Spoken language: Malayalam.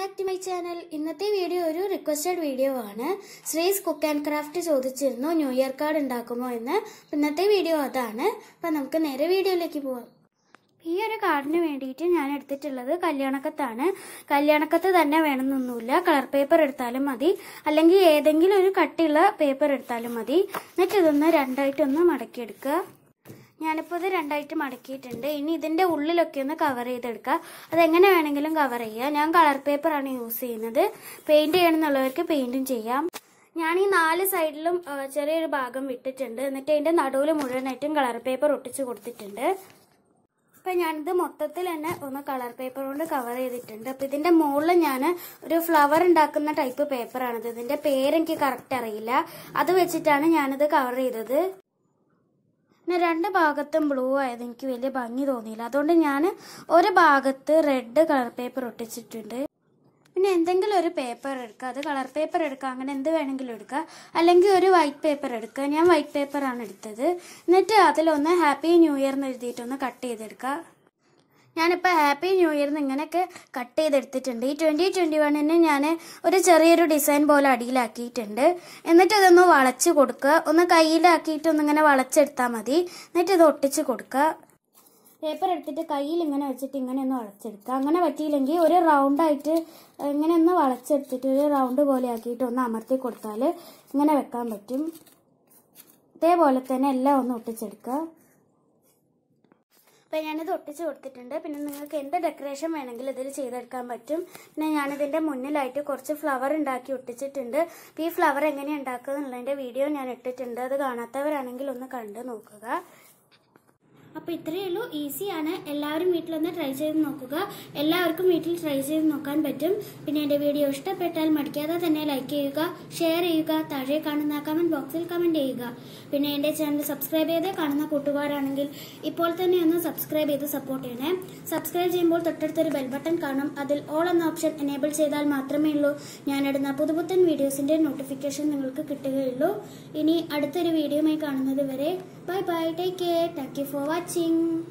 ബാക്ക് ടു മൈ ചാനൽ ഇന്നത്തെ വീഡിയോ ഒരു റിക്വസ്റ്റഡ് വീഡിയോ ആണ് ശ്രീസ് കുക്ക് ആൻഡ് ക്രാഫ്റ്റ് ചോദിച്ചിരുന്നു ന്യൂ ഇയർ കാർഡ് ഉണ്ടാക്കുമോ എന്ന് ഇന്നത്തെ വീഡിയോ അതാണ് അപ്പം നമുക്ക് നേരെ വീഡിയോയിലേക്ക് പോവാം ഈ ഒരു കാർഡിന് വേണ്ടിയിട്ട് ഞാൻ എടുത്തിട്ടുള്ളത് കല്യാണക്കത്താണ് കല്യാണക്കത്ത് തന്നെ വേണമെന്നൊന്നുമില്ല കളർ പേപ്പർ എടുത്താലും മതി അല്ലെങ്കിൽ ഏതെങ്കിലും ഒരു കട്ടിയുള്ള പേപ്പർ എടുത്താലും മതി എന്നിട്ട് ഇതൊന്ന് രണ്ടായിട്ടൊന്ന് മടക്കിയെടുക്കുക ഞാനിപ്പോൾ ഇത് രണ്ടായിട്ട് മടക്കിയിട്ടുണ്ട് ഇനി ഇതിൻ്റെ ഉള്ളിലൊക്കെ ഒന്ന് കവർ ചെയ്തെടുക്കുക അതെങ്ങനെ വേണമെങ്കിലും കവർ ചെയ്യുക ഞാൻ കളർ പേപ്പറാണ് യൂസ് ചെയ്യുന്നത് പെയിൻറ് ചെയ്യണമെന്നുള്ളവർക്ക് പെയിൻറ്റും ചെയ്യാം ഞാൻ ഈ നാല് സൈഡിലും ചെറിയൊരു ഭാഗം വിട്ടിട്ടുണ്ട് എന്നിട്ട് അതിൻ്റെ നടുവിൽ മുഴുവനായിട്ടും കളർ പേപ്പർ ഒട്ടിച്ച് കൊടുത്തിട്ടുണ്ട് അപ്പം ഞാനിത് മൊത്തത്തിൽ തന്നെ ഒന്ന് കളർ പേപ്പർ കൊണ്ട് കവർ ചെയ്തിട്ടുണ്ട് അപ്പം ഇതിൻ്റെ മുകളിൽ ഞാൻ ഒരു ഫ്ലവർ ഉണ്ടാക്കുന്ന ടൈപ്പ് പേപ്പറാണിത് ഇതിൻ്റെ പേരെനിക്ക് കറക്റ്റ് അറിയില്ല അത് വെച്ചിട്ടാണ് ഞാനിത് കവർ ചെയ്തത് പിന്നെ രണ്ട് ഭാഗത്തും ബ്ലൂ ആയത് എനിക്ക് വലിയ ഭംഗി തോന്നിയില്ല അതുകൊണ്ട് ഞാൻ ഒരു ഭാഗത്ത് റെഡ് കളർ പേപ്പർ ഒട്ടിച്ചിട്ടുണ്ട് പിന്നെ എന്തെങ്കിലും ഒരു പേപ്പർ എടുക്കുക അത് കളർ പേപ്പർ എടുക്കുക അങ്ങനെ എന്ത് വേണമെങ്കിലും എടുക്കുക അല്ലെങ്കിൽ ഒരു വൈറ്റ് പേപ്പർ എടുക്കുക ഞാൻ വൈറ്റ് പേപ്പറാണ് എടുത്തത് എന്നിട്ട് അതിലൊന്ന് ഹാപ്പി ന്യൂ ഇയർ എന്ന് എഴുതിയിട്ടൊന്ന് കട്ട് ചെയ്തെടുക്കുക ഞാനിപ്പോൾ ഹാപ്പി ന്യൂ ഇയർ ഇങ്ങനെയൊക്കെ കട്ട് ചെയ്തെടുത്തിട്ടുണ്ട് ഈ ട്വൻറ്റി ട്വൻറ്റി വണ്ണിന് ഞാൻ ഒരു ചെറിയൊരു ഡിസൈൻ പോലെ അടിയിലാക്കിയിട്ടുണ്ട് എന്നിട്ട് ഇതൊന്ന് വളച്ച് കൊടുക്കുക ഒന്ന് കയ്യിലാക്കിയിട്ട് ഇങ്ങനെ വളച്ചെടുത്താൽ മതി എന്നിട്ട് ഇത് ഒട്ടിച്ച് കൊടുക്കുക പേപ്പർ എടുത്തിട്ട് കയ്യിൽ ഇങ്ങനെ വെച്ചിട്ട് ഇങ്ങനെ ഒന്ന് വളച്ചെടുക്കുക അങ്ങനെ പറ്റിയില്ലെങ്കിൽ ഒരു റൗണ്ടായിട്ട് ഇങ്ങനെ ഒന്ന് വളച്ചെടുത്തിട്ട് ഒരു റൗണ്ട് പോലെ ആക്കിയിട്ട് ഒന്ന് അമർത്തി കൊടുത്താൽ ഇങ്ങനെ വെക്കാൻ പറ്റും ഇതേപോലെ തന്നെ എല്ലാം ഒന്ന് ഒട്ടിച്ചെടുക്കുക അപ്പോൾ ഞാനിത് ഒട്ടിച്ച് കൊടുത്തിട്ടുണ്ട് പിന്നെ നിങ്ങൾക്ക് എന്ത് ഡെക്കറേഷൻ വേണമെങ്കിലും ഇതിൽ ചെയ്തെടുക്കാൻ പറ്റും പിന്നെ ഞാനിതിൻ്റെ മുന്നിലായിട്ട് കുറച്ച് ഫ്ലവർ ഉണ്ടാക്കി ഒട്ടിച്ചിട്ടുണ്ട് ഈ ഫ്ലവർ എങ്ങനെ ഉണ്ടാക്കുക എന്നുള്ളതിൻ്റെ വീഡിയോ ഞാൻ ഇട്ടിട്ടുണ്ട് അത് കാണാത്തവരാണെങ്കിൽ ഒന്ന് കണ്ട് നോക്കുക അപ്പോൾ ഇത്രയേ ഉള്ളൂ ഈസിയാണ് എല്ലാവരും വീട്ടിലൊന്ന് ട്രൈ ചെയ്ത് നോക്കുക എല്ലാവർക്കും വീട്ടിൽ ട്രൈ ചെയ്ത് നോക്കാൻ പറ്റും പിന്നെ എൻ്റെ വീഡിയോ ഇഷ്ടപ്പെട്ടാൽ മടിക്കാതെ തന്നെ ലൈക്ക് ചെയ്യുക ഷെയർ ചെയ്യുക താഴെ കാണുന്ന കമൻറ്റ് ബോക്സിൽ കമൻറ്റ് ചെയ്യുക പിന്നെ എൻ്റെ ചാനൽ സബ്സ്ക്രൈബ് ചെയ്ത് കാണുന്ന കൂട്ടുകാരാണെങ്കിൽ ഇപ്പോൾ തന്നെ ഒന്ന് സബ്സ്ക്രൈബ് ചെയ്ത് സപ്പോർട്ട് ചെയ്യണേ സബ്സ്ക്രൈബ് ചെയ്യുമ്പോൾ തൊട്ടടുത്തൊരു ബെൽ ബട്ടൺ കാണും അതിൽ ഓൾ എന്ന ഓപ്ഷൻ എനേബിൾ ചെയ്താൽ മാത്രമേ ഉള്ളൂ ഞാനിടുന്ന പുതുപുത്തൻ വീഡിയോസിൻ്റെ നോട്ടിഫിക്കേഷൻ നിങ്ങൾക്ക് കിട്ടുകയുള്ളൂ ഇനി അടുത്തൊരു വീഡിയോയുമായി കാണുന്നത് വരെ Bye bye. Take care. Thank you for watching.